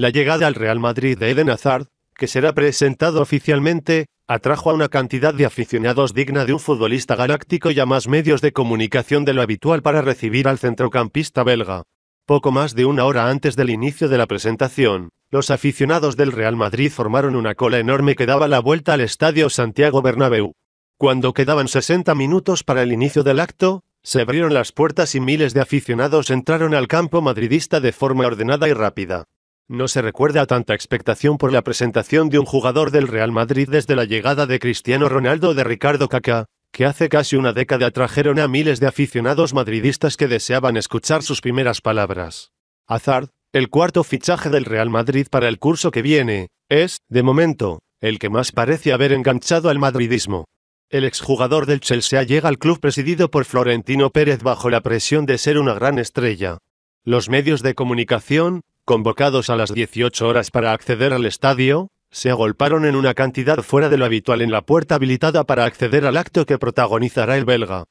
La llegada al Real Madrid de Eden Hazard, que será presentado oficialmente, atrajo a una cantidad de aficionados digna de un futbolista galáctico y a más medios de comunicación de lo habitual para recibir al centrocampista belga. Poco más de una hora antes del inicio de la presentación, los aficionados del Real Madrid formaron una cola enorme que daba la vuelta al estadio Santiago Bernabéu. Cuando quedaban 60 minutos para el inicio del acto, se abrieron las puertas y miles de aficionados entraron al campo madridista de forma ordenada y rápida. No se recuerda tanta expectación por la presentación de un jugador del Real Madrid desde la llegada de Cristiano Ronaldo de Ricardo Kaká, que hace casi una década trajeron a miles de aficionados madridistas que deseaban escuchar sus primeras palabras. Hazard, el cuarto fichaje del Real Madrid para el curso que viene, es, de momento, el que más parece haber enganchado al madridismo. El exjugador del Chelsea llega al club presidido por Florentino Pérez bajo la presión de ser una gran estrella. Los medios de comunicación, convocados a las 18 horas para acceder al estadio, se agolparon en una cantidad fuera de lo habitual en la puerta habilitada para acceder al acto que protagonizará el belga.